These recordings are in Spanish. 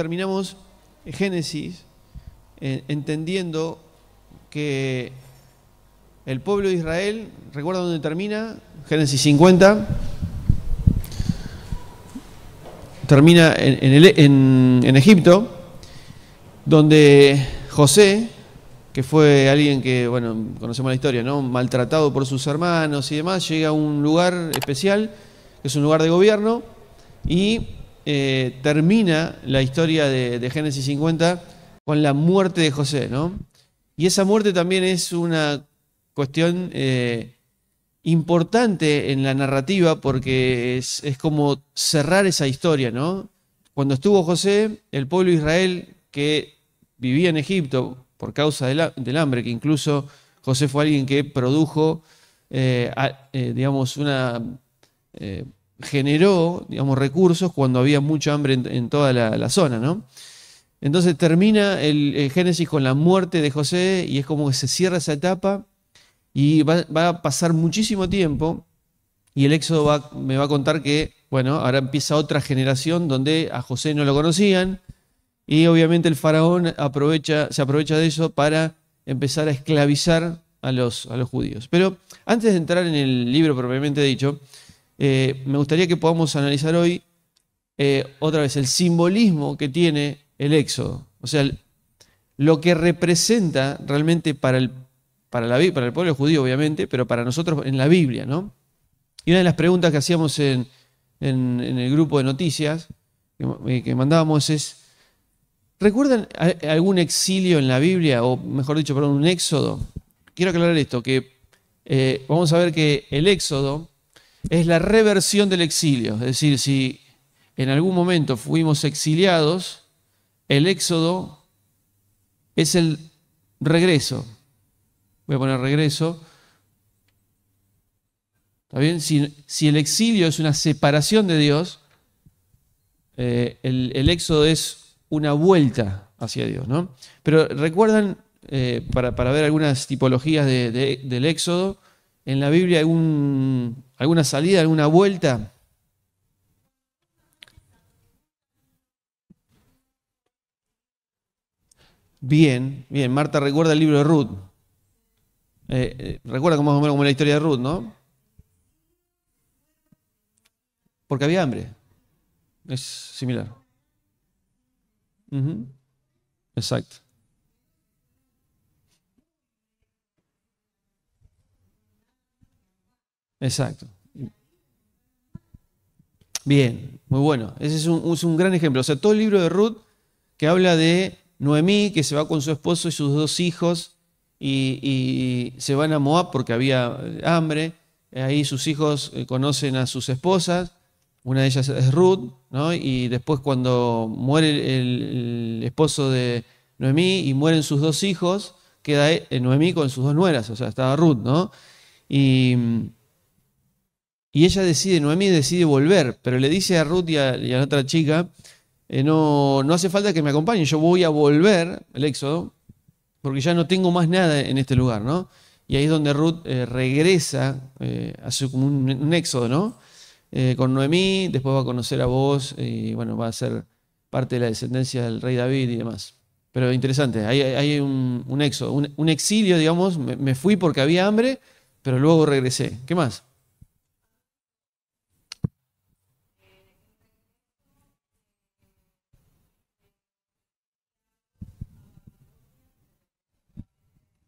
terminamos Génesis entendiendo que el pueblo de Israel, recuerda dónde termina, Génesis 50, termina en, en Egipto, donde José, que fue alguien que, bueno, conocemos la historia, ¿no? Maltratado por sus hermanos y demás, llega a un lugar especial, que es un lugar de gobierno, y eh, termina la historia de, Génesis 50 con la muerte de José, ¿no? Y esa muerte también es una cuestión eh, importante en la narrativa porque es, como cerrar esa historia, ¿no? Cuando estuvo José, el pueblo de Israel que vivía en Egipto por causa del, hambre, que incluso José fue alguien que produjo, eh, digamos, una generó, digamos, recursos cuando había mucha hambre en, toda la, zona, ¿no? Entonces termina el, Génesis con la muerte de José y es como que se cierra esa etapa y va, a pasar muchísimo tiempo y el Éxodo me va a contar que, bueno, ahora empieza otra generación donde a José no lo conocían y obviamente el faraón se aprovecha de eso para empezar a esclavizar a los, a los judíos. Pero antes de entrar en el libro propiamente dicho, eh, me gustaría que podamos analizar hoy eh, otra vez el simbolismo que tiene el éxodo. O sea, lo que representa realmente para el, para la, para el pueblo judío, obviamente, pero para nosotros en la Biblia, Y una de las preguntas que hacíamos en, el grupo de noticias que, eh, mandábamos es, ¿recuerdan algún exilio en la Biblia, o mejor dicho, perdón, un éxodo? Quiero aclarar esto, que vamos a ver que el éxodo es la reversión del exilio. Es decir, si en algún momento fuimos exiliados, el éxodo es el regreso. Voy a poner regreso. ¿Está bien? Si, el exilio es una separación de Dios, eh, el, éxodo es una vuelta hacia Dios, Pero recuerdan, eh, para, ver algunas tipologías del éxodo, en la Biblia hay un alguna salida, alguna vuelta. Bien, bien, Marta recuerda el libro de Ruth. Eh, eh, recuerda como más como la historia de Ruth, ¿no? Porque había hambre. Es similar. Exacto. Exacto. Bien, muy bueno. Ese es un, gran ejemplo. O sea, todo el libro de Ruth que habla de Noemí, que se va con su esposo y sus dos hijos y, se van a Moab porque había eh, hambre. Ahí sus hijos eh, conocen a sus esposas. Una de ellas es Ruth, ¿no? Y después cuando muere el, esposo de Noemí y mueren sus dos hijos, queda eh, Noemí con sus dos nueras, o sea, estaba Ruth, ¿no? Y y ella decide, Noemí decide volver, pero le dice a Ruth y a, la otra chica, eh, no, no hace falta que me acompañe, yo voy a volver, el éxodo, porque ya no tengo más nada en este lugar, ¿no? Y ahí es donde Ruth eh, regresa, hace eh, como un, éxodo, ¿no? con Noemí, después va a conocer a vos y bueno, va a ser parte de la descendencia del rey David y demás. Pero interesante, hay, hay un, éxodo, un, exilio, digamos, me fui porque había hambre, pero luego regresé. ¿Qué más?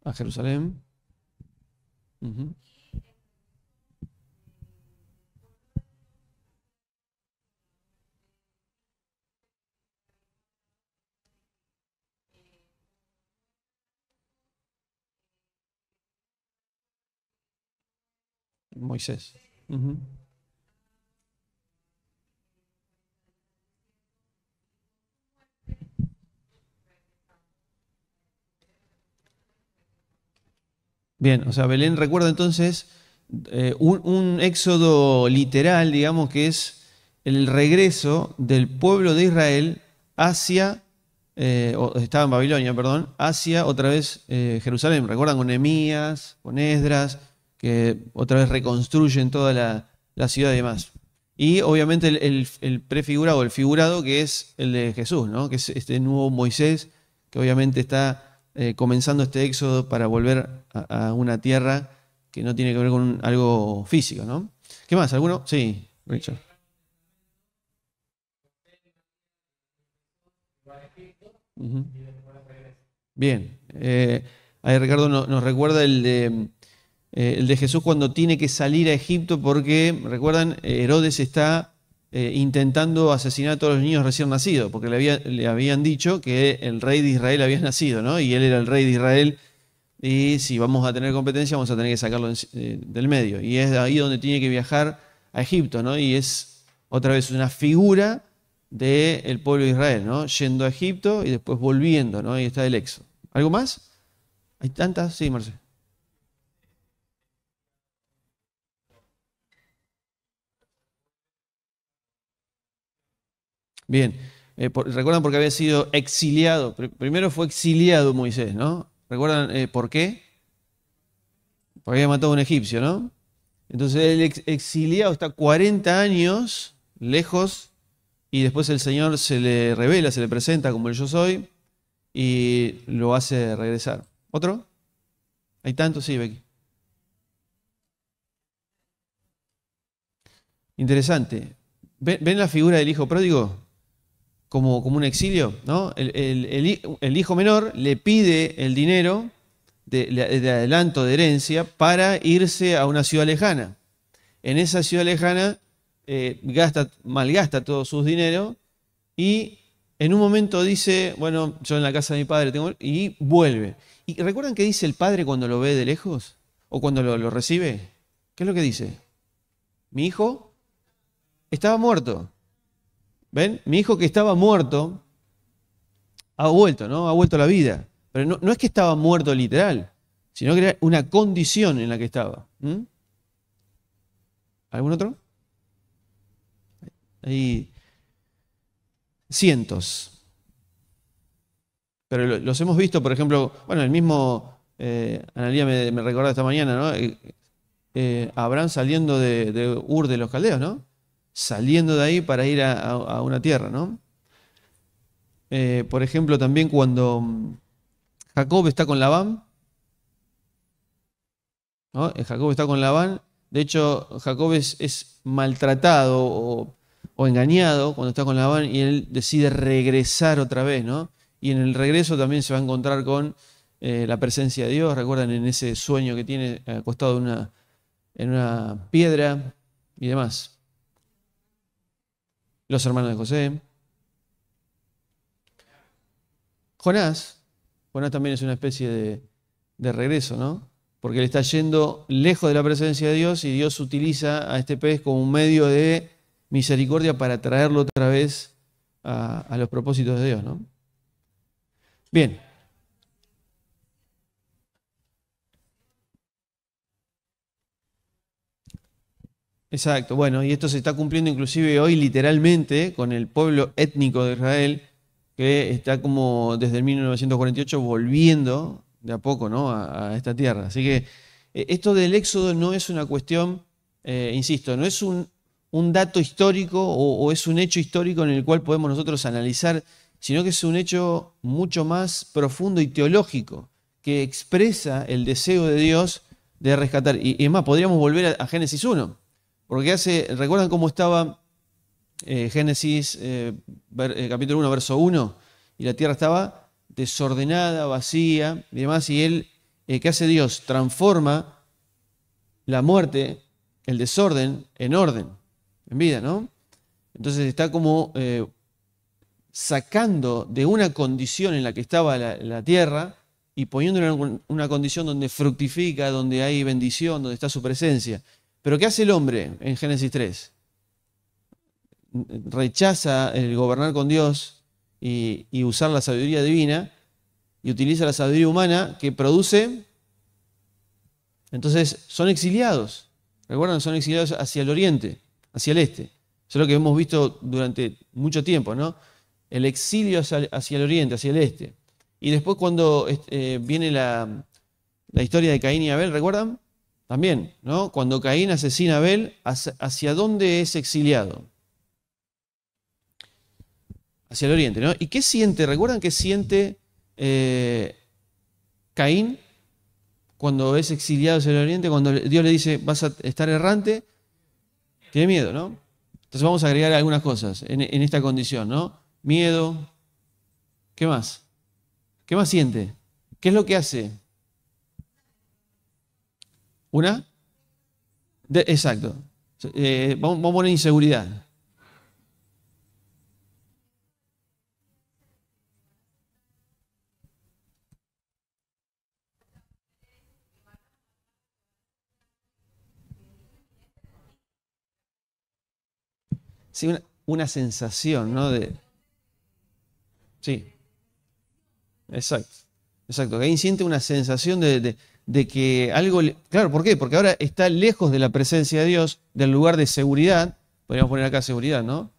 a Jerusalén. Moisés. Bien, o sea, Belén recuerda entonces eh, un, éxodo literal, digamos, que es el regreso del pueblo de Israel hacia, eh, o, estaba en Babilonia, perdón, hacia otra vez eh, Jerusalén. Recuerdan con Emías, con Esdras, que otra vez reconstruyen toda la, ciudad y demás. Y obviamente el, prefigurado, el figurado, que es el de Jesús, ¿no? que es este nuevo Moisés, que obviamente está eh, comenzando este éxodo para volver a, una tierra que no tiene que ver con algo físico, ¿no? ¿Qué más? ¿Alguno? Sí, Richard. Bien. Eh, ahí Ricardo nos, recuerda eh, el de Jesús cuando tiene que salir a Egipto porque, recuerdan, Herodes está eh, intentando asesinar a todos los niños recién nacidos, porque le, habían dicho que el rey de Israel había nacido, ¿no? Y él era el rey de Israel. Y si vamos a tener competencia, vamos a tener que sacarlo eh, del medio. Y es ahí donde tiene que viajar a Egipto, ¿no? Y es otra vez una figura del pueblo de Israel, ¿no? Yendo a Egipto y después volviendo, ¿no? Y está el exo. ¿Algo más? Hay tantas, sí, Marcelo. Bien, eh, recuerdan porque había sido exiliado. Primero fue exiliado Moisés, ¿no? ¿Recuerdan eh, por qué? Porque había matado a un egipcio, ¿no? Entonces el exiliado está 40 años lejos y después el Señor se le revela, se le presenta como el yo soy y lo hace regresar. ¿Otro? ¿Hay tanto? Sí, Becky. Interesante. ¿Ven la figura del hijo pródigo? como, un exilio, ¿no? El, hijo menor le pide el dinero de, adelanto de herencia para irse a una ciudad lejana. En esa ciudad lejana eh, gasta, malgasta todos sus dinero y en un momento dice, bueno, yo en la casa de mi padre tengo... Y vuelve. ¿Y recuerdan qué dice el padre cuando lo ve de lejos? ¿O cuando lo, lo recibe? ¿Qué es lo que dice? Mi hijo estaba muerto ¿Ven? Mi hijo que estaba muerto ha vuelto, ¿no? Ha vuelto a la vida. Pero no, es que estaba muerto literal, sino que era una condición en la que estaba. ¿Mm? ¿Algún otro? Hay cientos. Pero los hemos visto, por ejemplo, bueno, el mismo, eh, Analia me, recordó esta mañana, ¿no? Eh, eh saliendo de Ur de los Caldeos, ¿no? saliendo de ahí para ir a, una tierra, ¿no? Eh, por ejemplo, también cuando mm, Jacob está con Labán, eh, Jacob está con Labán, de hecho Jacob es, maltratado o, engañado cuando está con Labán y él decide regresar otra vez, ¿no? Y en el regreso también se va a encontrar con eh, la presencia de Dios, recuerdan en ese sueño que tiene acostado en una piedra y demás los hermanos de José. Jonás, Jonás también es una especie de, regreso, ¿no? Porque le está yendo lejos de la presencia de Dios y Dios utiliza a este pez como un medio de misericordia para traerlo otra vez a, a los propósitos de Dios, ¿no? Bien. Exacto, bueno, y esto se está cumpliendo inclusive hoy literalmente con el pueblo étnico de Israel, que está como desde el 1948 volviendo de a poco ¿no? a, esta tierra. Así que eh, esto del éxodo no es una cuestión, eh, insisto, no es un, dato histórico o, es un hecho histórico en el cual podemos nosotros analizar, sino que es un hecho mucho más profundo y teológico, que expresa el deseo de Dios de rescatar. Y, es más, podríamos volver a Génesis 1 porque hace, ¿recuerdan cómo estaba eh, Génesis eh, eh, capítulo 1, verso 1? Y la tierra estaba desordenada, vacía y demás. Y él, ¿qué hace Dios? Transforma la muerte, el desorden, en orden, en vida, ¿no? Entonces está como sacando de una condición en la que estaba la, la tierra y poniéndola en una condición donde fructifica, donde hay bendición, donde está su presencia. Pero ¿qué hace el hombre en Génesis 3? Rechaza el gobernar con Dios y, usar la sabiduría divina y utiliza la sabiduría humana que produce. Entonces son exiliados. Recuerdan, son exiliados hacia el oriente, hacia el este. Eso es lo que hemos visto durante mucho tiempo, ¿no? El exilio hacia, el oriente, hacia el este. Y después cuando este, eh, viene la, la historia de Caín y Abel, ¿recuerdan? También, ¿no? Cuando Caín asesina a Abel, ¿hacia dónde es exiliado? Hacia el oriente, ¿no? ¿Y qué siente? ¿Recuerdan qué siente eh, Caín cuando es exiliado hacia el oriente? Cuando Dios le dice, vas a estar errante, tiene miedo, ¿no? Entonces vamos a agregar algunas cosas en, en esta condición, ¿no? Miedo. ¿Qué más? ¿Qué más siente? ¿Qué es lo que hace? Una. De, exacto. Eh, vamos, a poner inseguridad. Sí, una, sensación, ¿no? De... Sí. Exacto. Exacto. que ahí siente una sensación de, de que algo... Claro, ¿por qué? Porque ahora está lejos de la presencia de Dios, del lugar de seguridad, podríamos poner acá seguridad, ¿no?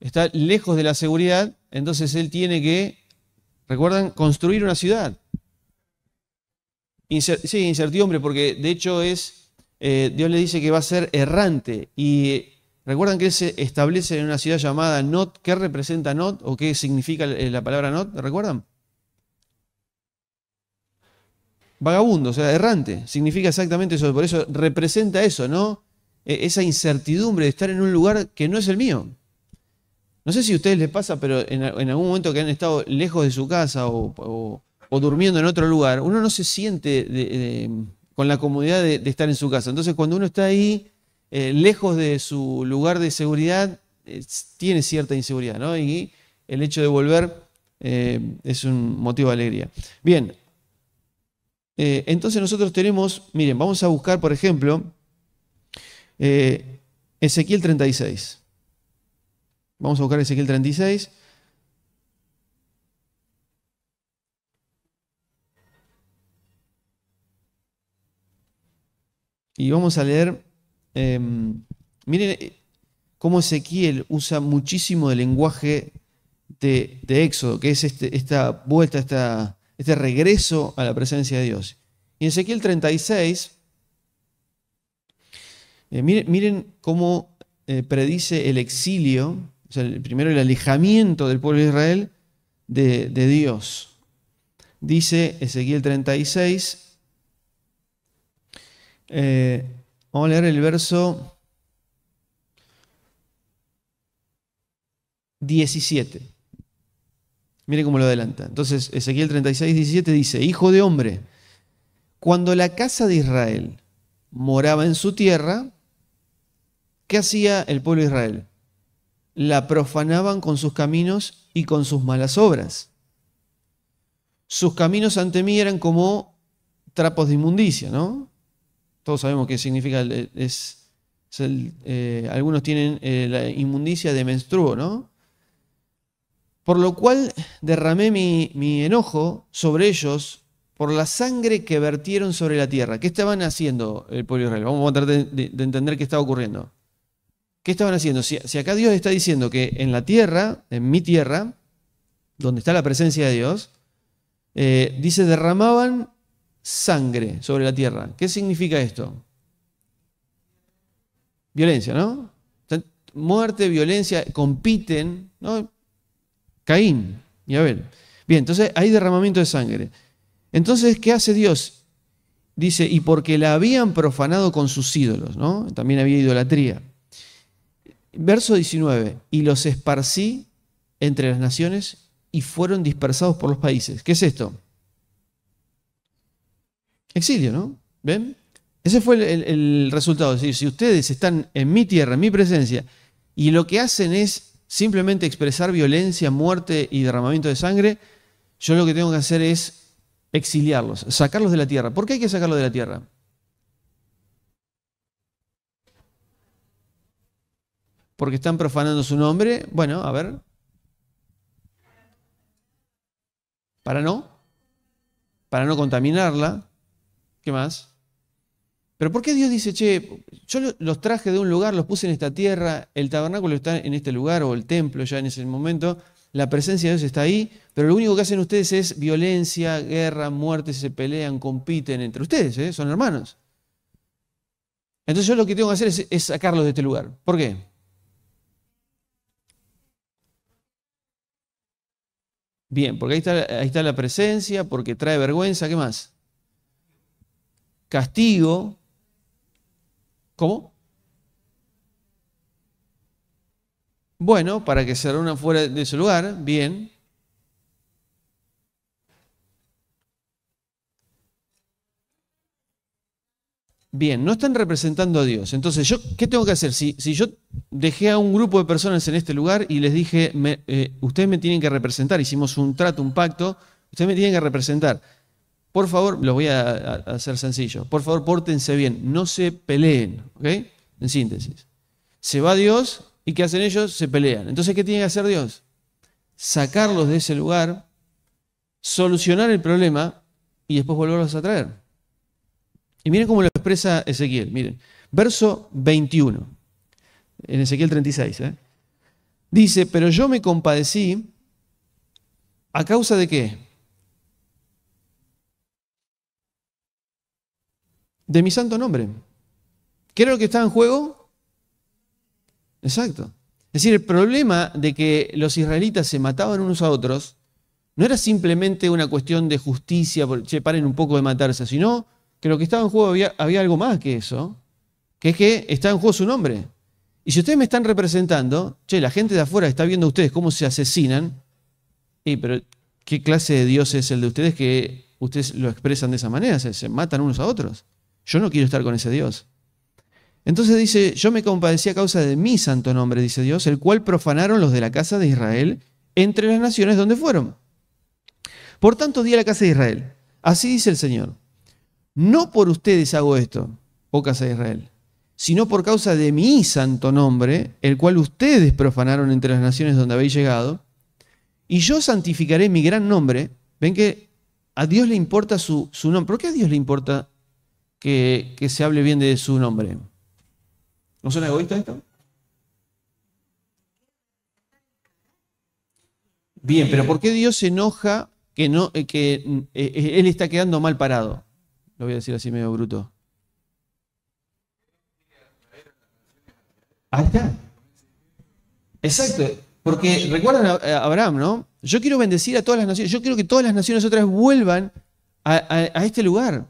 Está lejos de la seguridad, entonces él tiene que, recuerdan, construir una ciudad. sí, incertidumbre, porque de hecho es, eh, Dios le dice que va a ser errante. Y eh, recuerdan que él se establece en una ciudad llamada Not, ¿qué representa Not o qué significa eh, la palabra Not? ¿Recuerdan? Vagabundo, o sea, errante, significa exactamente eso, por eso representa eso, ¿no? E, esa incertidumbre de estar en un lugar que no es el mío. No sé si a ustedes les pasa, pero en, algún momento que han estado lejos de su casa o, durmiendo en otro lugar, uno no se siente con la comodidad de, estar en su casa. Entonces, cuando uno está ahí, eh, lejos de su lugar de seguridad, eh, tiene cierta inseguridad, ¿no? Y el hecho de volver eh, es un motivo de alegría. Bien, eh, entonces nosotros tenemos, miren, vamos a buscar, por ejemplo, eh, Ezequiel 36. Vamos a buscar Ezequiel 36. Y vamos a leer, em, miren eh, cómo Ezequiel usa muchísimo el lenguaje de, Éxodo, que es este, esta vuelta, esta, este regreso a la presencia de Dios. Y en Ezequiel 36, eh, miren, cómo eh, predice el exilio, primero el alejamiento del pueblo de Israel de, Dios. Dice Ezequiel 36, eh, vamos a leer el verso 17. Mire cómo lo adelanta. Entonces, Ezequiel 36, 17 dice, Hijo de hombre, cuando la casa de Israel moraba en su tierra, ¿qué hacía el pueblo de Israel? La profanaban con sus caminos y con sus malas obras. Sus caminos ante mí eran como trapos de inmundicia, ¿no? Todos sabemos qué significa, eh, algunos tienen eh, la inmundicia de menstruo, ¿no? Por lo cual derramé mi, enojo sobre ellos por la sangre que vertieron sobre la tierra. ¿Qué estaban haciendo el pueblo real? Vamos a tratar de, entender qué estaba ocurriendo. ¿Qué estaban haciendo? Si, acá Dios está diciendo que en la tierra, en mi tierra, donde está la presencia de Dios, eh, dice derramaban sangre sobre la tierra. ¿Qué significa esto? Violencia, ¿no? Muerte, violencia, compiten, ¿no? Caín y Abel. Bien, entonces hay derramamiento de sangre. Entonces, ¿qué hace Dios? Dice, y porque la habían profanado con sus ídolos, ¿no? También había idolatría. Verso 19, y los esparcí entre las naciones y fueron dispersados por los países. ¿Qué es esto? Exilio, ¿no? ¿Ven? Ese fue el, resultado. Es decir, si ustedes están en mi tierra, en mi presencia, y lo que hacen es simplemente expresar violencia, muerte y derramamiento de sangre, yo lo que tengo que hacer es exiliarlos, sacarlos de la tierra. ¿Por qué hay que sacarlos de la tierra? Porque están profanando su nombre. Bueno, a ver. Para no. Para no contaminarla. ¿Qué más? Pero ¿por qué Dios dice, che, yo los traje de un lugar, los puse en esta tierra, el tabernáculo está en este lugar o el templo ya en ese momento, la presencia de Dios está ahí, pero lo único que hacen ustedes es violencia, guerra, muerte, se pelean, compiten entre ustedes, ¿eh? son hermanos. Entonces yo lo que tengo que hacer es, sacarlos de este lugar. ¿Por qué? Bien, porque ahí está la presencia, porque trae vergüenza, ¿qué más? Castigo, ¿Cómo? Bueno, para que se reúnan fuera de su lugar, bien. Bien, no están representando a Dios. Entonces, yo, ¿qué tengo que hacer? Si, yo dejé a un grupo de personas en este lugar y les dije, eh, ustedes me tienen que representar, hicimos un trato, un pacto, ustedes me tienen que representar. Por favor, lo voy a, hacer sencillo. Por favor, pórtense bien, no se peleen, ¿ok? En síntesis. Se va Dios y ¿qué hacen ellos? Se pelean. Entonces, ¿qué tiene que hacer Dios? Sacarlos de ese lugar, solucionar el problema y después volverlos a traer. Y miren cómo lo expresa Ezequiel, miren. Verso 21, en Ezequiel 36, ¿eh? Dice, pero yo me compadecí a causa de qué? de mi santo nombre. ¿Qué era lo que estaba en juego? Exacto. Es decir, el problema de que los israelitas se mataban unos a otros no era simplemente una cuestión de justicia, che, paren un poco de matarse, sino que lo que estaba en juego había, algo más que eso, que es que está en juego su nombre. Y si ustedes me están representando, che, la gente de afuera está viendo a ustedes cómo se asesinan, y, pero ¿qué clase de Dios es el de ustedes que ustedes lo expresan de esa manera? se matan unos a otros. Yo no quiero estar con ese Dios. Entonces dice, yo me compadecí a causa de mi santo nombre, dice Dios, el cual profanaron los de la casa de Israel entre las naciones donde fueron. Por tanto, di a la casa de Israel, así dice el Señor, no por ustedes hago esto, oh casa de Israel, sino por causa de mi santo nombre, el cual ustedes profanaron entre las naciones donde habéis llegado, y yo santificaré mi gran nombre. Ven que a Dios le importa su, nombre. ¿Por qué a Dios le importa que, se hable bien de su nombre. ¿No suena egoísta esto? Bien, pero ¿por qué Dios se enoja que, no, eh, que eh, eh, él está quedando mal parado? Lo voy a decir así medio bruto. Ahí está. Exacto. Porque recuerdan a Abraham, ¿no? Yo quiero bendecir a todas las naciones. Yo quiero que todas las naciones otras vuelvan a, a este lugar.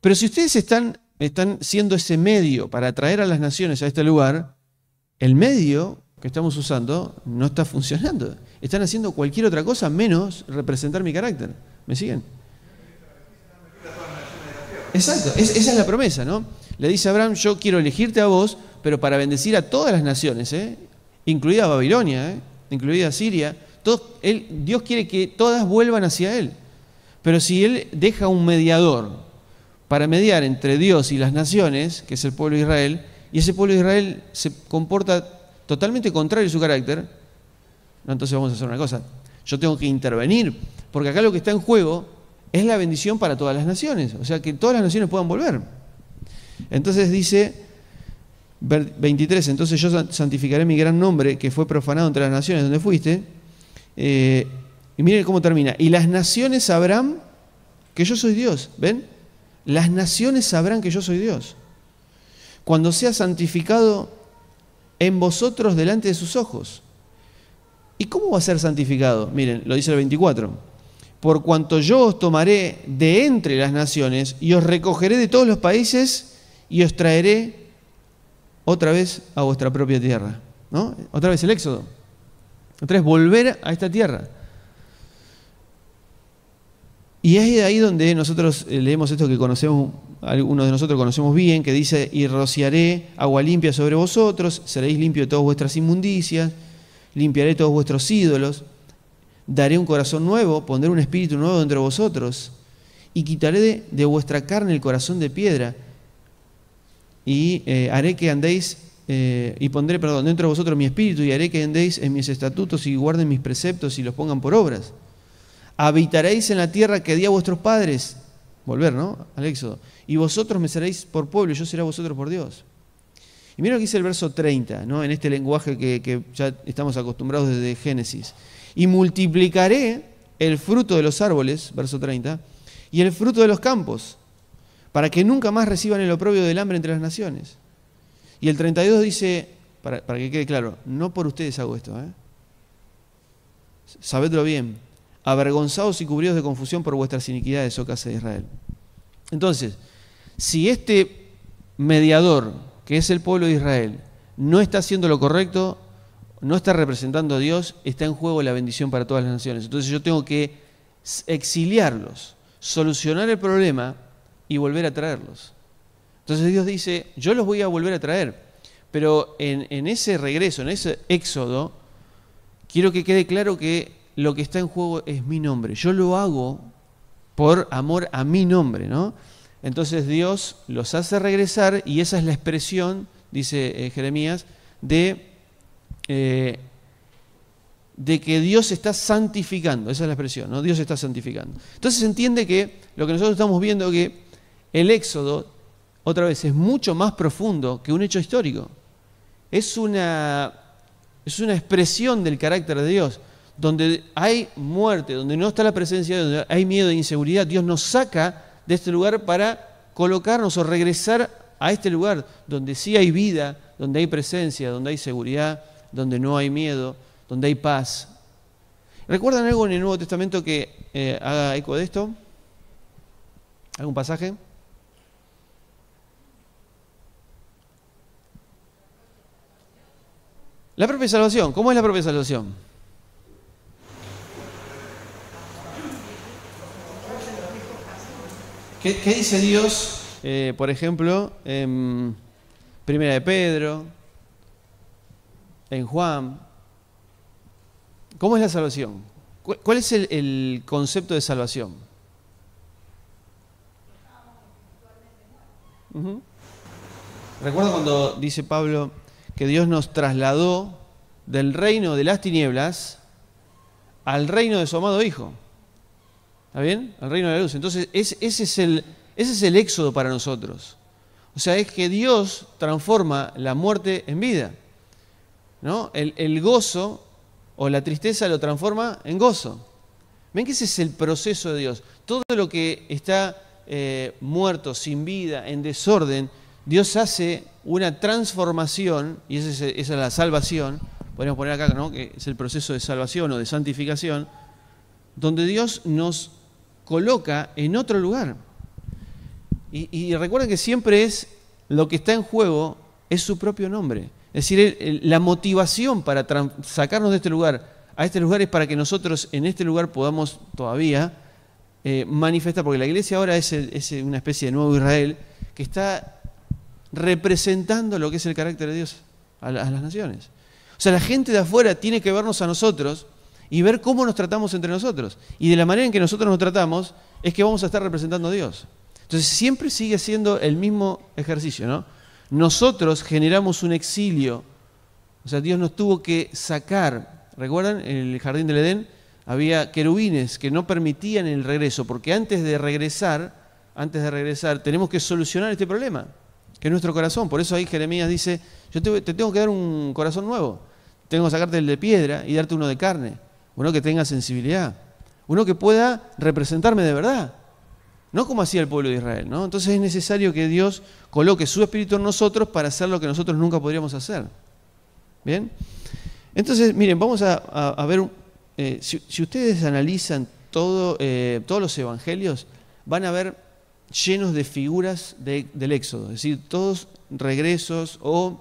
Pero si ustedes están, siendo ese medio para atraer a las naciones a este lugar, el medio que estamos usando no está funcionando. Están haciendo cualquier otra cosa menos representar mi carácter. ¿Me siguen? Exacto, esa es la promesa, ¿no? Le dice a Abraham, yo quiero elegirte a vos, pero para bendecir a todas las naciones, ¿eh? incluida Babilonia, ¿eh? incluida Siria. Dios quiere que todas vuelvan hacia Él. Pero si Él deja un mediador, para mediar entre Dios y las naciones, que es el pueblo de Israel, y ese pueblo de Israel se comporta totalmente contrario a su carácter, entonces vamos a hacer una cosa, yo tengo que intervenir, porque acá lo que está en juego es la bendición para todas las naciones, o sea, que todas las naciones puedan volver. Entonces dice 23, entonces yo santificaré mi gran nombre que fue profanado entre las naciones donde fuiste. Eh, y miren cómo termina, y las naciones sabrán que yo soy Dios, ¿ven? Las naciones sabrán que yo soy Dios. Cuando sea santificado en vosotros delante de sus ojos. ¿Y cómo va a ser santificado? Miren, lo dice el 24. Por cuanto yo os tomaré de entre las naciones y os recogeré de todos los países y os traeré otra vez a vuestra propia tierra. ¿No? Otra vez el éxodo. Otra vez volver a esta tierra. Y es de ahí donde nosotros eh, leemos esto que conocemos, algunos de nosotros conocemos bien, que dice, y rociaré agua limpia sobre vosotros, seréis limpios de todas vuestras inmundicias, limpiaré todos vuestros ídolos, daré un corazón nuevo, pondré un espíritu nuevo dentro de vosotros, y quitaré de, vuestra carne el corazón de piedra, y eh, haré que andéis, eh, y pondré, perdón, dentro de vosotros mi espíritu, y haré que andéis en mis estatutos y guarden mis preceptos y los pongan por obras habitaréis en la tierra que di a vuestros padres. Volver, ¿no? Al Éxodo. Y vosotros me seréis por pueblo, y yo seré a vosotros por Dios. Y mira lo que dice el verso 30, ¿no? en este lenguaje que, ya estamos acostumbrados desde Génesis. Y multiplicaré el fruto de los árboles, verso 30, y el fruto de los campos, para que nunca más reciban el oprobio del hambre entre las naciones. Y el 32 dice, para, para que quede claro, no por ustedes hago esto, ¿eh? sabedlo bien, avergonzados y cubridos de confusión por vuestras iniquidades, oh casa de Israel. Entonces, si este mediador, que es el pueblo de Israel, no está haciendo lo correcto, no está representando a Dios, está en juego la bendición para todas las naciones. Entonces yo tengo que exiliarlos, solucionar el problema y volver a traerlos. Entonces Dios dice, yo los voy a volver a traer, pero en, en ese regreso, en ese éxodo, quiero que quede claro que lo que está en juego es mi nombre. Yo lo hago por amor a mi nombre, ¿no? Entonces Dios los hace regresar y esa es la expresión, dice eh, Jeremías, eh, de, que Dios está santificando. Esa es la expresión, ¿no? Dios está santificando. Entonces se entiende que lo que nosotros estamos viendo es que el éxodo, otra vez, es mucho más profundo que un hecho histórico. Es una, es una expresión del carácter de Dios donde hay muerte, donde no está la presencia donde hay miedo e inseguridad, Dios nos saca de este lugar para colocarnos o regresar a este lugar donde sí hay vida, donde hay presencia, donde hay seguridad, donde no hay miedo, donde hay paz. ¿Recuerdan algo en el Nuevo Testamento que eh, haga eco de esto? ¿Algún pasaje? La propia salvación. ¿Cómo es la propia salvación? ¿Qué, dice Dios, eh, por ejemplo, en Primera de Pedro, en Juan? ¿Cómo es la salvación? ¿Cuál, es el, concepto de salvación? Recuerdo cuando dice Pablo que Dios nos trasladó del reino de las tinieblas al reino de su amado Hijo. ¿Está bien? Al reino de la luz. Entonces, ese, es el, ese es el éxodo para nosotros. O sea, es que Dios transforma la muerte en vida. ¿no? El, gozo o la tristeza lo transforma en gozo. Ven que ese es el proceso de Dios. Todo lo que está eh, muerto, sin vida, en desorden, Dios hace una transformación, y esa es, la salvación, podemos poner acá, que es el proceso de salvación o de santificación, donde Dios nos coloca en otro lugar. Y, recuerda recuerden que siempre es lo que está en juego, es su propio nombre. Es decir, la motivación para sacarnos de este lugar a este lugar es para que nosotros en este lugar podamos todavía eh, manifestar, porque la iglesia ahora es, una especie de nuevo Israel que está representando lo que es el carácter de Dios a, a las naciones. O sea, la gente de afuera tiene que vernos a nosotros y ver cómo nos tratamos entre nosotros. Y de la manera en que nosotros nos tratamos es que vamos a estar representando a Dios. Entonces siempre sigue siendo el mismo ejercicio, ¿no? Nosotros generamos un exilio, o sea, Dios nos tuvo que sacar. ¿Recuerdan? En el jardín del Edén había querubines que no permitían el regreso, porque antes de regresar, antes de regresar, tenemos que solucionar este problema, que es nuestro corazón. Por eso ahí Jeremías dice, yo te, te tengo que dar un corazón nuevo, tengo que sacarte el de piedra y darte uno de carne uno que tenga sensibilidad, uno que pueda representarme de verdad, no como hacía el pueblo de Israel. ¿no? Entonces es necesario que Dios coloque su espíritu en nosotros para hacer lo que nosotros nunca podríamos hacer. ¿Bien? Entonces, miren, vamos a, ver, eh, si, ustedes analizan eh, todos los evangelios, van a ver llenos de figuras del Éxodo, es decir, todos regresos o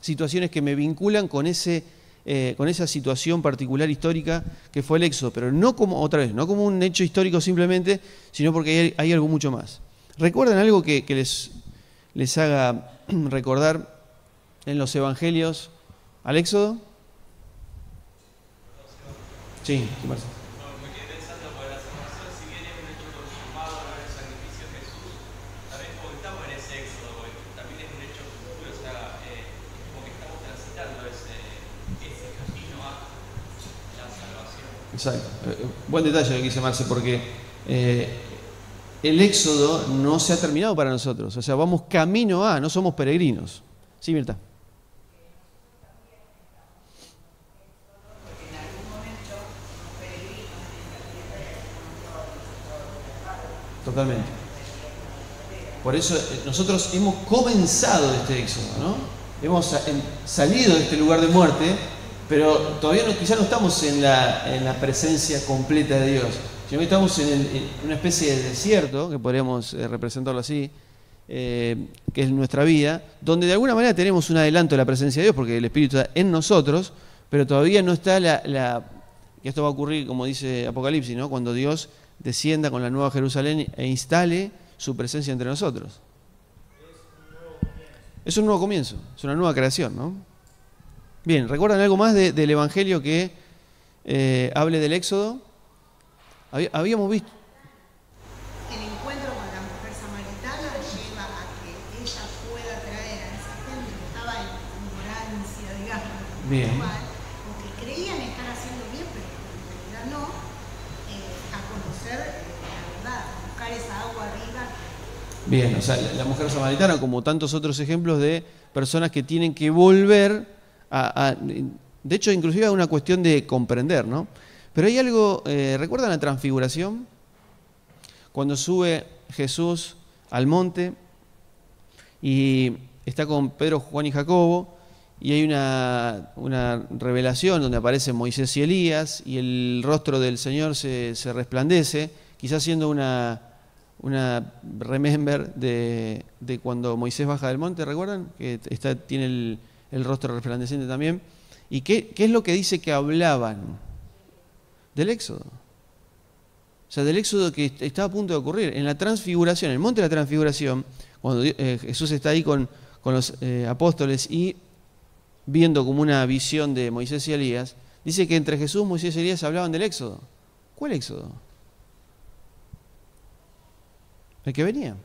situaciones que me vinculan con ese eh, con esa situación particular histórica que fue el éxodo, pero no como, otra vez, no como un hecho histórico simplemente, sino porque hay, algo mucho más. ¿Recuerdan algo que, les, les haga recordar en los evangelios al éxodo? Sí, Marcelo. Exacto. Eh, eh, buen detalle que dice Marce, porque eh, el éxodo no se ha terminado para nosotros. O sea, vamos camino a, no somos peregrinos. Sí, Mirta. Totalmente. Por eso nosotros hemos comenzado este éxodo, ¿no? Hemos salido de este lugar de muerte pero todavía no, quizá no estamos en la, presencia completa de Dios, sino que estamos en, una especie de desierto, que podríamos eh, representarlo así, eh, que es nuestra vida, donde de alguna manera tenemos un adelanto de la presencia de Dios, porque el Espíritu está en nosotros, pero todavía no está la, que esto va a ocurrir, como dice Apocalipsis, ¿no? cuando Dios descienda con la nueva Jerusalén e instale su presencia entre nosotros. es, un nuevo comienzo, es una nueva creación, ¿no? Bien, ¿recuerdan algo más de, del Evangelio que eh, hable del Éxodo? Habíamos visto... El encuentro con la mujer samaritana lleva a que ella pueda traer a esa gente que estaba en ignorancia, digamos, bien. mal, o que creían estar haciendo bien, pero en realidad no, eh, a conocer eh, la verdad, a buscar esa agua viva. Bien, o sea, la mujer samaritana, como tantos otros ejemplos de personas que tienen que volver de hecho, inclusive es una cuestión de comprender, ¿no? Pero hay algo, eh, ¿recuerdan la transfiguración? Cuando sube Jesús al monte y está con Pedro, Juan y Jacobo, y hay una, revelación donde aparecen Moisés y Elías, y el rostro del Señor se, resplandece, quizás siendo una, una remember de, de, cuando Moisés baja del monte, ¿recuerdan? Que está, tiene el, el rostro resplandeciente también. ¿Y qué, es lo que dice que hablaban? Del éxodo. O sea, del éxodo que está a punto de ocurrir. En la transfiguración, en el monte de la transfiguración, cuando eh, Jesús está ahí con, con los eh, apóstoles y viendo como una visión de Moisés y Elías, dice que entre Jesús, Moisés y Elías hablaban del éxodo. ¿Cuál éxodo? El que venía.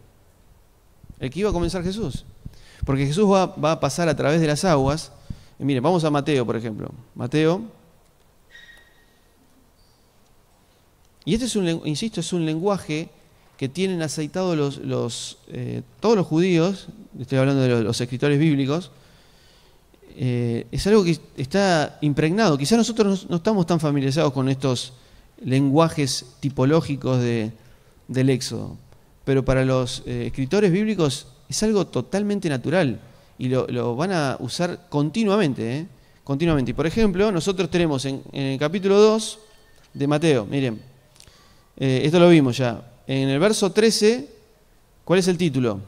El que iba a comenzar Jesús. Porque Jesús va, a pasar a través de las aguas. Y mire, vamos a Mateo, por ejemplo. Mateo. Y este es un, insisto, es un lenguaje que tienen aceitado eh, todos los judíos, estoy hablando de los, escritores bíblicos, eh, es algo que está impregnado. Quizá nosotros no, estamos tan familiarizados con estos lenguajes tipológicos del Éxodo, pero para los eh, escritores bíblicos es algo totalmente natural y lo, van a usar continuamente. ¿eh? Continuamente. Y por ejemplo, nosotros tenemos en, el capítulo 2 de Mateo, miren, eh, esto lo vimos ya. En el verso 13, ¿cuál es el título?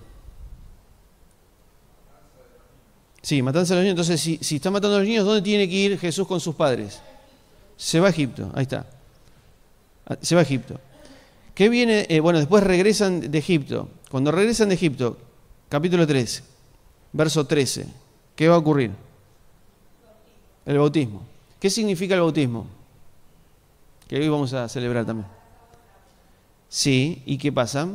Sí, matanza a los niños. Entonces, si, si está matando a los niños, ¿dónde tiene que ir Jesús con sus padres? Se va a Egipto, ahí está. Ah, se va a Egipto. ¿Qué viene? Eh, bueno, después regresan de Egipto. Cuando regresan de Egipto, capítulo 13, verso 13, ¿qué va a ocurrir? El bautismo. ¿Qué significa el bautismo? Que hoy vamos a celebrar también. Sí, ¿y qué pasa?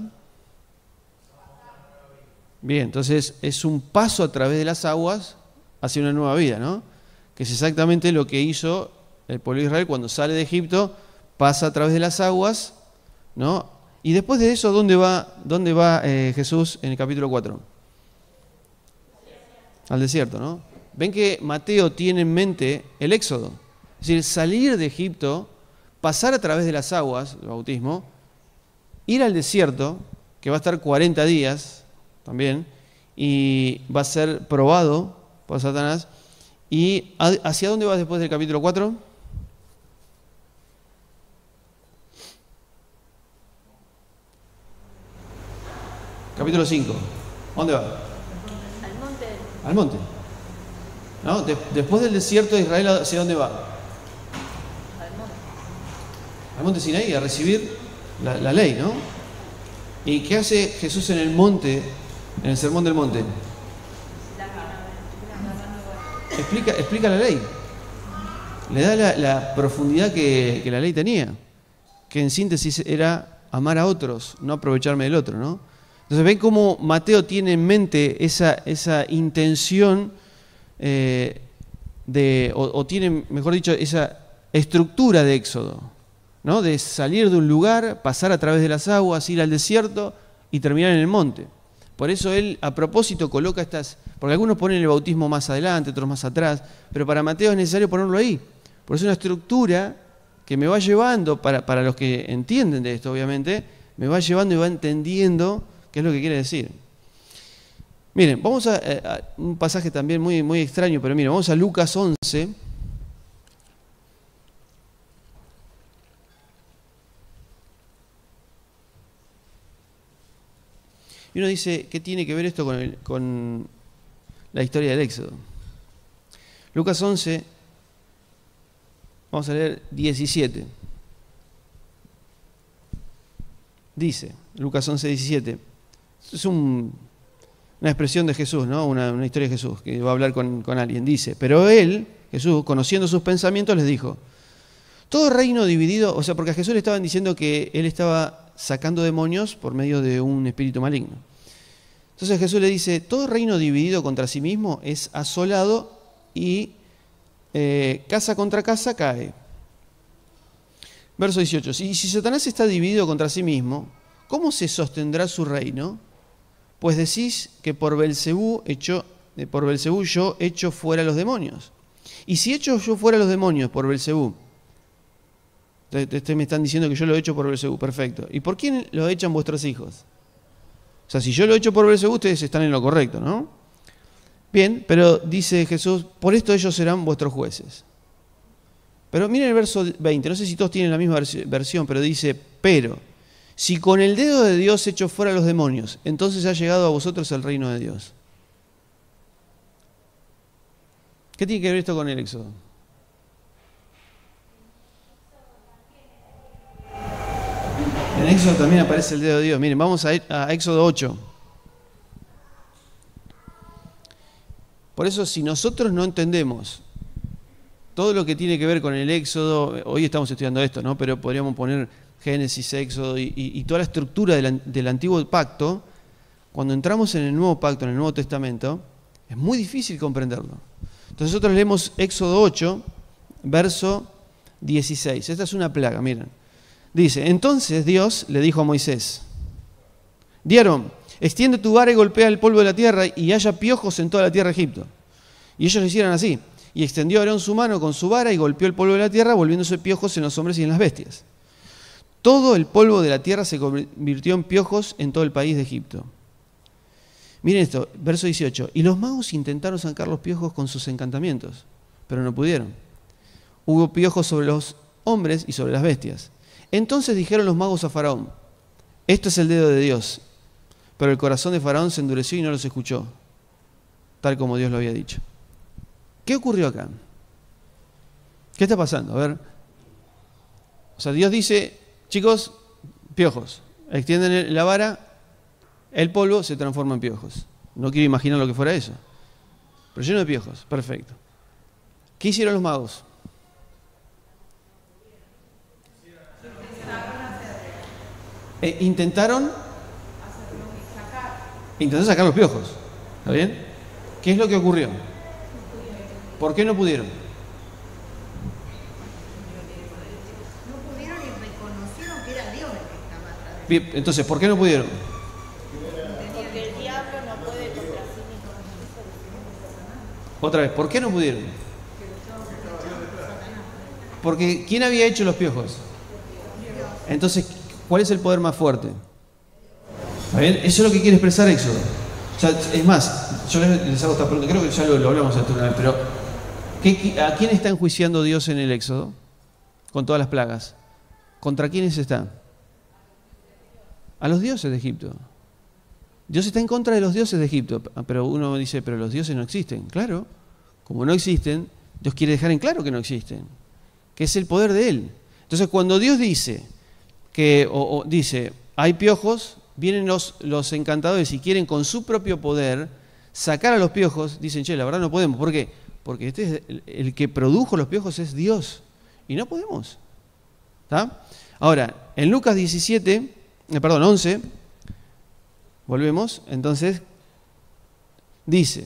Bien, entonces es un paso a través de las aguas hacia una nueva vida, ¿no? Que es exactamente lo que hizo el pueblo de Israel cuando sale de Egipto, pasa a través de las aguas, ¿no? Y después de eso, ¿dónde va, dónde va eh, Jesús en el capítulo 4? Al desierto, ¿no? Ven que Mateo tiene en mente el éxodo, es decir, salir de Egipto, pasar a través de las aguas, el bautismo, ir al desierto, que va a estar 40 días también, y va a ser probado por Satanás. ¿Y hacia dónde va después del capítulo 4? Capítulo 5. ¿Dónde va? Al monte. Al monte. ¿No? después del desierto de Israel, ¿hacia dónde va? Al monte. Al monte Sinaí, a recibir la, ley, ¿no? ¿Y qué hace Jesús en el monte, en el sermón del monte? Explica, explica la ley. Le da la, profundidad que la ley tenía, que en síntesis era amar a otros, no aprovecharme del otro, ¿no? Entonces ven cómo Mateo tiene en mente esa, intención eh, de, o, tiene, mejor dicho, esa estructura de Éxodo, ¿no? de salir de un lugar, pasar a través de las aguas, ir al desierto y terminar en el monte. Por eso él a propósito coloca estas, porque algunos ponen el bautismo más adelante, otros más atrás, pero para Mateo es necesario ponerlo ahí. Por eso es una estructura que me va llevando, para, para los que entienden de esto obviamente, me va llevando y va entendiendo ¿Qué es lo que quiere decir? Miren, vamos eh, a, un pasaje también muy, muy extraño, pero miren, vamos a Lucas 11. Y uno dice, ¿qué tiene que ver esto con la historia del Éxodo? Lucas 11, vamos a leer 17. Dice, Lucas 11, 17 es una expresión de Jesús, ¿no? Una, historia de Jesús que va a hablar con, alguien. Dice, pero él, Jesús, conociendo sus pensamientos, les dijo, todo reino dividido, o sea, porque a Jesús le estaban diciendo que él estaba sacando demonios por medio de un espíritu maligno. Entonces Jesús le dice, todo reino dividido contra sí mismo es asolado y eh, casa contra casa cae. Verso 18, y si Satanás está dividido contra sí mismo, ¿cómo se sostendrá su reino? pues decís que por Belcebú, hecho, eh, por Belcebú yo echo fuera los demonios. Y si echo yo fuera los demonios por Belcebú, me están diciendo que yo lo he hecho por Belcebú, perfecto. ¿Y por quién lo echan vuestros hijos? O sea, si yo lo he hecho por Belcebú, ustedes están en lo correcto, ¿no? Bien, pero dice Jesús, por esto ellos serán vuestros jueces. Pero miren el verso 20, no sé si todos tienen la misma versión, pero dice, pero si con el dedo de Dios hecho fuera a los demonios, entonces ha llegado a vosotros el reino de Dios. ¿Qué tiene que ver esto con el Éxodo? En Éxodo también aparece el dedo de Dios. Miren, vamos a, a Éxodo 8. Por eso, si nosotros no entendemos todo lo que tiene que ver con el Éxodo, hoy estamos estudiando esto, ¿no? Pero podríamos poner Génesis, Éxodo y, toda la estructura del, antiguo pacto, cuando entramos en el nuevo pacto, en el Nuevo Testamento, es muy difícil comprenderlo. Entonces nosotros leemos Éxodo 8, verso 16. Esta es una plaga, miren. Dice, entonces Dios le dijo a Moisés, dieron, extiende tu vara y golpea el polvo de la tierra y haya piojos en toda la tierra de Egipto. Y ellos lo hicieron así. Y extendió Aarón su mano con su vara y golpeó el polvo de la tierra, volviéndose piojos en los hombres y en las bestias. Todo el polvo de la tierra se convirtió en piojos en todo el país de Egipto. Miren esto, verso 18. Y los magos intentaron sacar los piojos con sus encantamientos, pero no pudieron. Hubo piojos sobre los hombres y sobre las bestias. Entonces dijeron los magos a Faraón, esto es el dedo de Dios. Pero el corazón de Faraón se endureció y no los escuchó, tal como Dios lo había dicho. ¿Qué ocurrió acá? ¿Qué está pasando? A ver. O sea, Dios dice, Chicos, piojos. Extienden la vara, el polvo se transforma en piojos. No quiero imaginar lo que fuera eso. Pero lleno de piojos, perfecto. ¿Qué hicieron los magos? Eh, intentaron intentaron sacar los piojos. ¿Está bien? ¿Qué es lo que ocurrió? ¿Por qué no pudieron? Entonces, ¿por qué no pudieron? Otra vez, ¿por qué no pudieron? Porque ¿quién había hecho los piojos? Entonces, ¿cuál es el poder más fuerte? Eso es lo que quiere expresar Éxodo. es más, yo les, hago esta pregunta, creo que ya lo, hablamos antes pero ¿a quién está enjuiciando Dios en el Éxodo? Con todas las plagas. ¿Contra quiénes está? a los dioses de Egipto. Dios está en contra de los dioses de Egipto, ah, pero uno dice, pero los dioses no existen. Claro, como no existen, Dios quiere dejar en claro que no existen, que es el poder de Él. Entonces, cuando Dios dice que, o, dice, hay piojos, vienen los, los encantadores y quieren con su propio poder sacar a los piojos, dicen, che, la verdad no podemos. ¿Por qué? Porque este el, que produjo los piojos es Dios y no podemos. Ahora, en Lucas 17 eh, perdón, 11, volvemos, entonces, dice,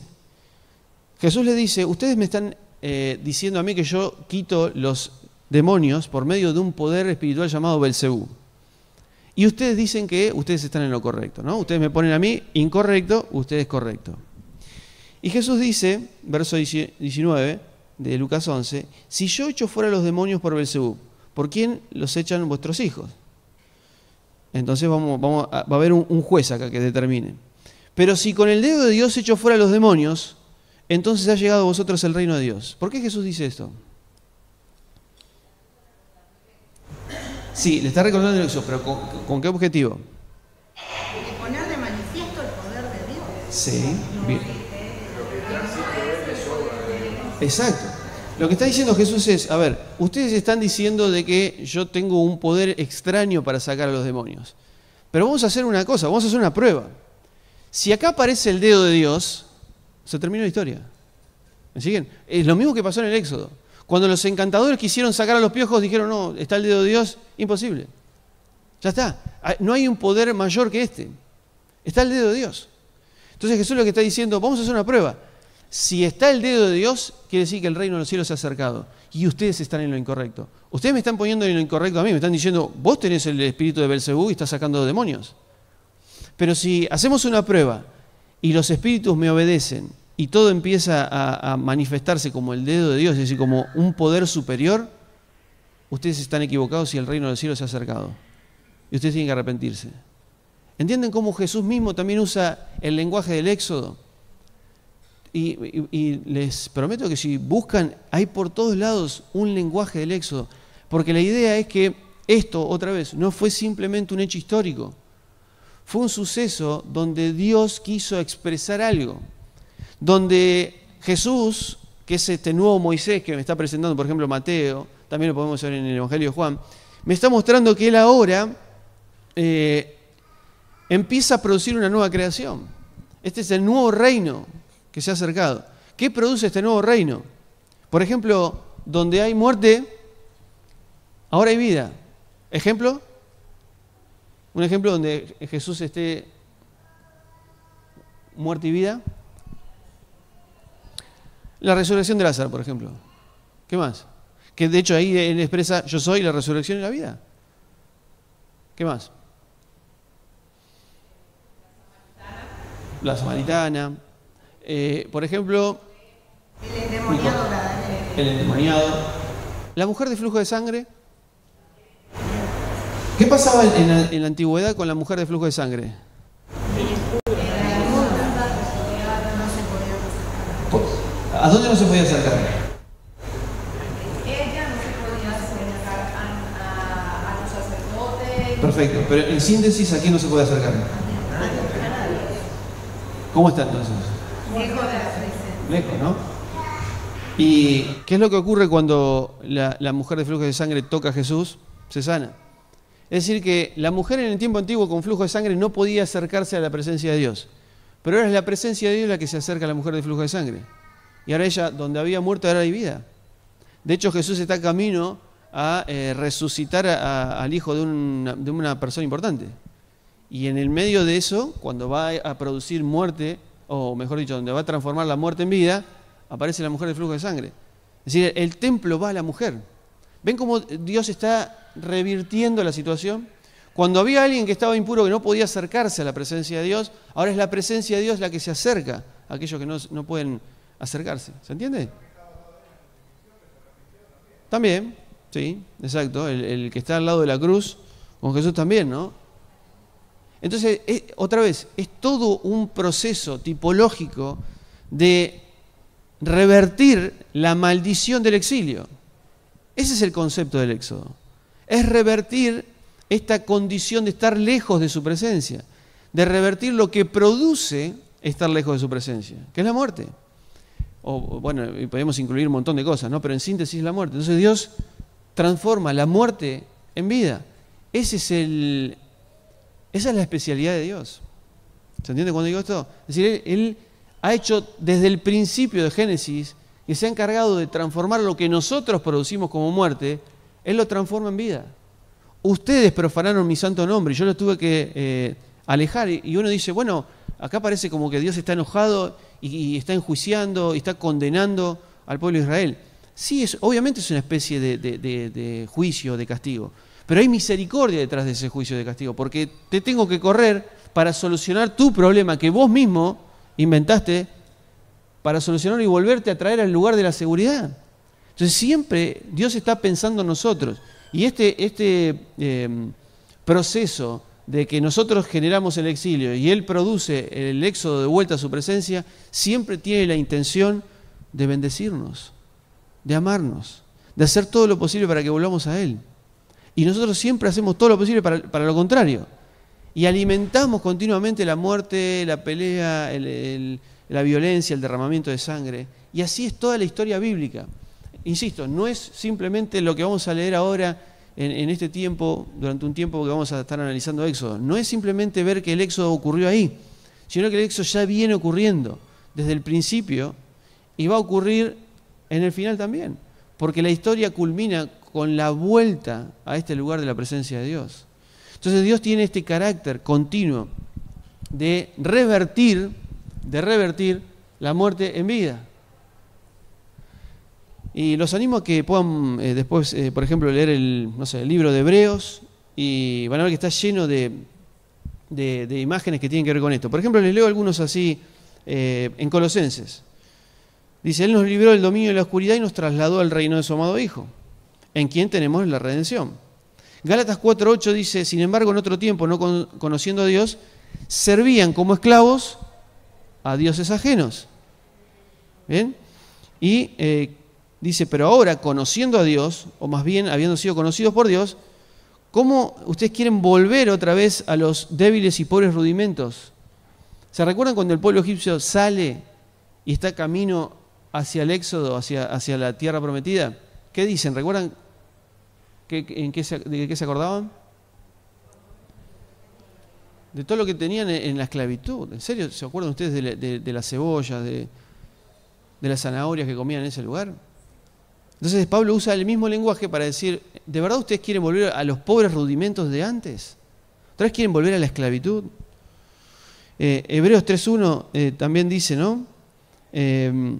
Jesús le dice, ustedes me están eh, diciendo a mí que yo quito los demonios por medio de un poder espiritual llamado Belcebú. Y ustedes dicen que ustedes están en lo correcto, ¿no? Ustedes me ponen a mí incorrecto, ustedes correcto. Y Jesús dice, verso 19 de Lucas 11, si yo echo fuera los demonios por Belcebú, ¿por quién los echan vuestros hijos? Entonces vamos, vamos a, va a haber un, juez acá que determine. Pero si con el dedo de Dios hecho fuera a los demonios, entonces ha llegado a vosotros el reino de Dios. ¿Por qué Jesús dice esto? Sí, le está recordando eso, pero ¿con, qué objetivo? De poner de manifiesto el poder de Dios. Sí, bien. Exacto. Lo que está diciendo Jesús es, a ver, ustedes están diciendo de que yo tengo un poder extraño para sacar a los demonios. Pero vamos a hacer una cosa, vamos a hacer una prueba. Si acá aparece el dedo de Dios, se terminó la historia. ¿Me siguen? Es lo mismo que pasó en el Éxodo. Cuando los encantadores quisieron sacar a los piojos, dijeron, no, está el dedo de Dios, imposible. Ya está. Ah, no hay un poder mayor que este. Está el dedo de Dios. Entonces Jesús lo que está diciendo, vamos a hacer una prueba. Si está el dedo de Dios, quiere decir que el reino de los cielos se ha acercado. Y ustedes están en lo incorrecto. Ustedes me están poniendo en lo incorrecto a mí, me están diciendo, vos tenés el espíritu de Belcebú y estás sacando demonios. Pero si hacemos una prueba y los espíritus me obedecen y todo empieza a, a manifestarse como el dedo de Dios, es decir, como un poder superior, ustedes están equivocados y el reino de los cielos se ha acercado. Y ustedes tienen que arrepentirse. ¿Entienden cómo Jesús mismo también usa el lenguaje del Éxodo? Y, les prometo que si buscan, hay por todos lados un lenguaje del éxodo, porque la idea es que esto, otra vez, no fue simplemente un hecho histórico, fue un suceso donde Dios quiso expresar algo, donde Jesús, que es este nuevo Moisés que me está presentando, por ejemplo, Mateo, también lo podemos ver en el Evangelio de Juan, me está mostrando que él ahora eh, empieza a producir una nueva creación. Este es el nuevo reino que se ha acercado. ¿Qué produce este nuevo reino? Por ejemplo, donde hay muerte, ahora hay vida. ¿Ejemplo? Un ejemplo donde Jesús esté muerte y vida. La resurrección de Lázaro, por ejemplo. ¿Qué más? Que de hecho ahí él expresa, yo soy la resurrección y la vida. ¿Qué más? La samaritana. Eh, por ejemplo... El endemoniado. La mujer de flujo de sangre. ¿Qué pasaba en la, antigüedad con la mujer de flujo de sangre? ¿A dónde no se podía acercar? Perfecto, pero en síntesis, ¿a quién no se puede acercar? ¿Cómo está entonces? ¿Y qué es lo que ocurre cuando la, mujer de flujo de sangre toca a Jesús? Se sana. Es decir, que la mujer en el tiempo antiguo con flujo de sangre no podía acercarse a la presencia de Dios. Pero ahora es la presencia de Dios la que se acerca a la mujer de flujo de sangre. Y ahora ella, donde había muerto, ahora hay vida. De hecho, Jesús está camino a eh, resucitar al hijo de de una persona importante. Y en el medio de eso, cuando va a producir muerte o mejor dicho, donde va a transformar la muerte en vida, aparece la mujer del flujo de sangre. Es decir, el templo va a la mujer. ¿Ven cómo Dios está revirtiendo la situación? Cuando había alguien que estaba impuro, que no podía acercarse a la presencia de Dios, ahora es la presencia de Dios la que se acerca a aquellos que no, pueden acercarse. ¿Se entiende? También, sí, exacto. El, el que está al lado de la cruz, con Jesús también, ¿no? Entonces, otra vez, es todo un proceso tipológico de revertir la maldición del exilio. Ese es el concepto del éxodo. Es revertir esta condición de estar lejos de su presencia, de revertir lo que produce estar lejos de su presencia, que es la muerte. O, bueno, podemos incluir un montón de cosas, ¿no? Pero en síntesis es la muerte. Entonces Dios transforma la muerte en vida. Ese es el, esa es la especialidad de Dios. ¿Se entiende cuando digo esto? Es decir, él, ha hecho desde el principio de Génesis que se ha encargado de transformar lo que nosotros producimos como muerte, Él lo transforma en vida. Ustedes profanaron mi santo nombre y yo lo tuve que eh, alejar. Y uno dice, bueno, acá parece como que Dios está enojado y, está enjuiciando y está condenando al pueblo de Israel. Sí, obviamente es una especie de juicio, de castigo. Pero hay misericordia detrás de ese juicio de castigo, porque te tengo que correr para solucionar tu problema que vos mismo inventaste, para solucionarlo y volverte a traer al lugar de la seguridad. Entonces siempre Dios está pensando en nosotros. Y este, este eh, proceso de que nosotros generamos el exilio y Él produce el éxodo de vuelta a su presencia, siempre tiene la intención de bendecirnos, de amarnos, de hacer todo lo posible para que volvamos a Él. Y nosotros siempre hacemos todo lo posible para, lo contrario. Y alimentamos continuamente la muerte, la pelea, la violencia, el derramamiento de sangre. Y así es toda la historia bíblica. Insisto, no es simplemente lo que vamos a leer ahora en, en este tiempo, durante un tiempo que vamos a estar analizando Éxodo. No es simplemente ver que el Éxodo ocurrió ahí, sino que el Éxodo ya viene ocurriendo desde el principio y va a ocurrir en el final también. Porque la historia culmina con la vuelta a este lugar de la presencia de Dios. Entonces Dios tiene este carácter continuo de revertir, de revertir la muerte en vida. Y los animo a que puedan eh, después, eh, por ejemplo, leer el, no sé, el libro de Hebreos y van a ver que está lleno de, de, imágenes que tienen que ver con esto. Por ejemplo, les leo algunos así eh, en Colosenses. Dice, Él nos libró del dominio de la oscuridad y nos trasladó al reino de su amado Hijo en quien tenemos la redención. Gálatas 4.8 dice, sin embargo, en otro tiempo, no conociendo a Dios, servían como esclavos a dioses ajenos. ¿Bien? Y eh, dice, pero ahora, conociendo a Dios, o más bien habiendo sido conocidos por Dios, ¿cómo ustedes quieren volver otra vez a los débiles y pobres rudimentos? ¿Se recuerdan cuando el pueblo egipcio sale y está camino hacia el éxodo, hacia, hacia la tierra prometida? ¿Qué dicen? ¿Recuerdan se, ¿De qué se acordaban? De todo lo que tenían en, la esclavitud. ¿En serio se acuerdan ustedes de, de las cebollas, de, las zanahorias que comían en ese lugar? Entonces Pablo usa el mismo lenguaje para decir, ¿de verdad ustedes quieren volver a los pobres rudimentos de antes? ¿Otra quieren volver a la esclavitud? Eh, Hebreos 3.1 eh, también dice, ¿no? Eh,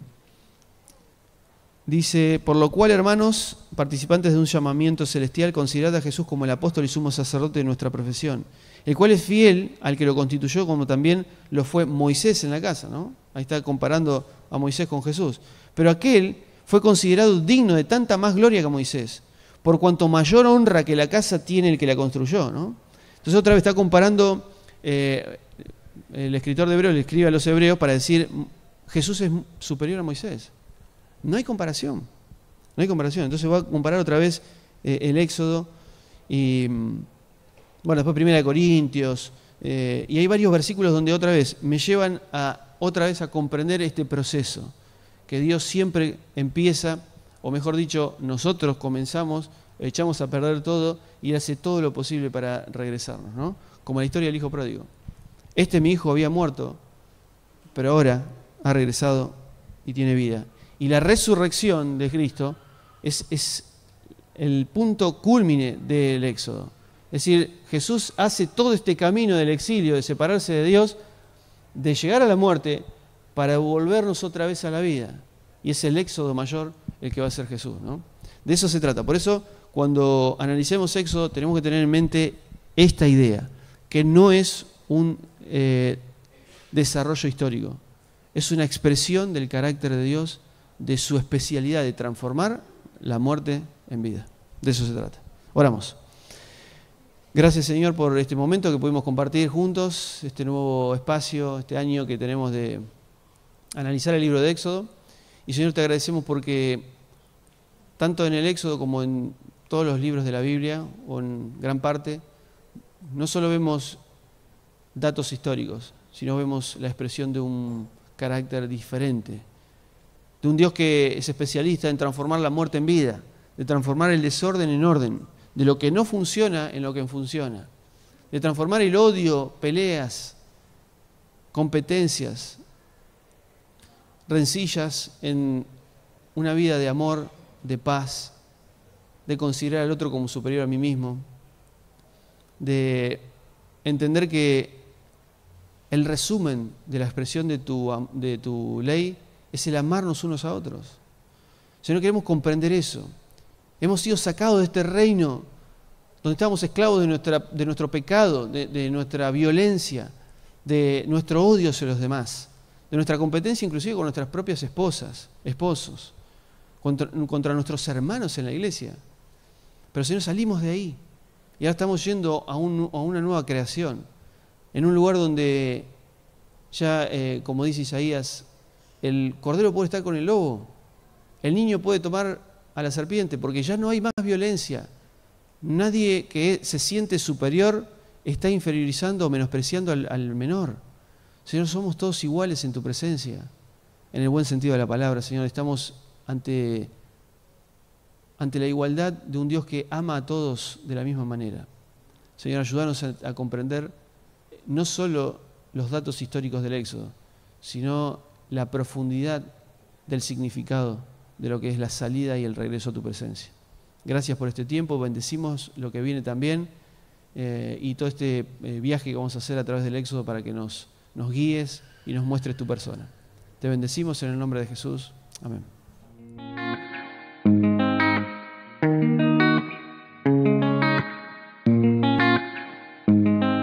Dice, por lo cual, hermanos, participantes de un llamamiento celestial, considerad a Jesús como el apóstol y sumo sacerdote de nuestra profesión, el cual es fiel al que lo constituyó, como también lo fue Moisés en la casa, ¿no? Ahí está comparando a Moisés con Jesús. Pero aquel fue considerado digno de tanta más gloria que Moisés, por cuanto mayor honra que la casa tiene el que la construyó, ¿no? Entonces otra vez está comparando, eh, el escritor de Hebreos le escribe a los hebreos para decir, Jesús es superior a Moisés. No hay comparación. No hay comparación. Entonces voy a comparar otra vez eh, el Éxodo y, mm, bueno, después Primera de Corintios. Eh, y hay varios versículos donde otra vez me llevan a otra vez a comprender este proceso, que Dios siempre empieza, o mejor dicho, nosotros comenzamos, echamos a perder todo y hace todo lo posible para regresarnos, ¿no? Como la historia del hijo pródigo. Este mi hijo había muerto, pero ahora ha regresado y tiene vida. Y la resurrección de Cristo es, el punto culmine del éxodo. Es decir, Jesús hace todo este camino del exilio, de separarse de Dios, de llegar a la muerte para volvernos otra vez a la vida. Y es el éxodo mayor el que va a ser Jesús. De eso se trata. Por eso, cuando analicemos éxodo, tenemos que tener en mente esta idea, que no es un eh, desarrollo histórico, es una expresión del carácter de Dios de su especialidad de transformar la muerte en vida. De eso se trata. Oramos. Gracias Señor por este momento que pudimos compartir juntos, este nuevo espacio, este año que tenemos de analizar el libro de Éxodo. Y Señor, te agradecemos porque tanto en el Éxodo como en todos los libros de la Biblia, o en gran parte, no solo vemos datos históricos, sino vemos la expresión de un carácter diferente de un Dios que es especialista en transformar la muerte en vida, de transformar el desorden en orden, de lo que no funciona en lo que funciona, de transformar el odio, peleas, competencias, rencillas en una vida de amor, de paz, de considerar al otro como superior a mí mismo, de entender que el resumen de la expresión de tu, de tu ley es el amarnos unos a otros. Si no queremos comprender eso, hemos sido sacados de este reino donde estábamos esclavos de, nuestra, de nuestro pecado, de, nuestra violencia, de nuestro odio hacia los demás, de nuestra competencia inclusive con nuestras propias esposas, esposos, contra, nuestros hermanos en la iglesia. Pero si no salimos de ahí, y ahora estamos yendo a, una nueva creación, en un lugar donde ya, eh, como dice Isaías, el cordero puede estar con el lobo, el niño puede tomar a la serpiente, porque ya no hay más violencia. Nadie que se siente superior está inferiorizando o menospreciando al, menor. Señor, somos todos iguales en tu presencia, en el buen sentido de la palabra, Señor. Estamos ante, ante la igualdad de un Dios que ama a todos de la misma manera. Señor, ayúdanos a, a comprender no solo los datos históricos del Éxodo, sino la profundidad del significado de lo que es la salida y el regreso a tu presencia. Gracias por este tiempo, bendecimos lo que viene también eh, y todo este eh, viaje que vamos a hacer a través del Éxodo para que nos, nos guíes y nos muestres tu persona. Te bendecimos en el nombre de Jesús. Amén.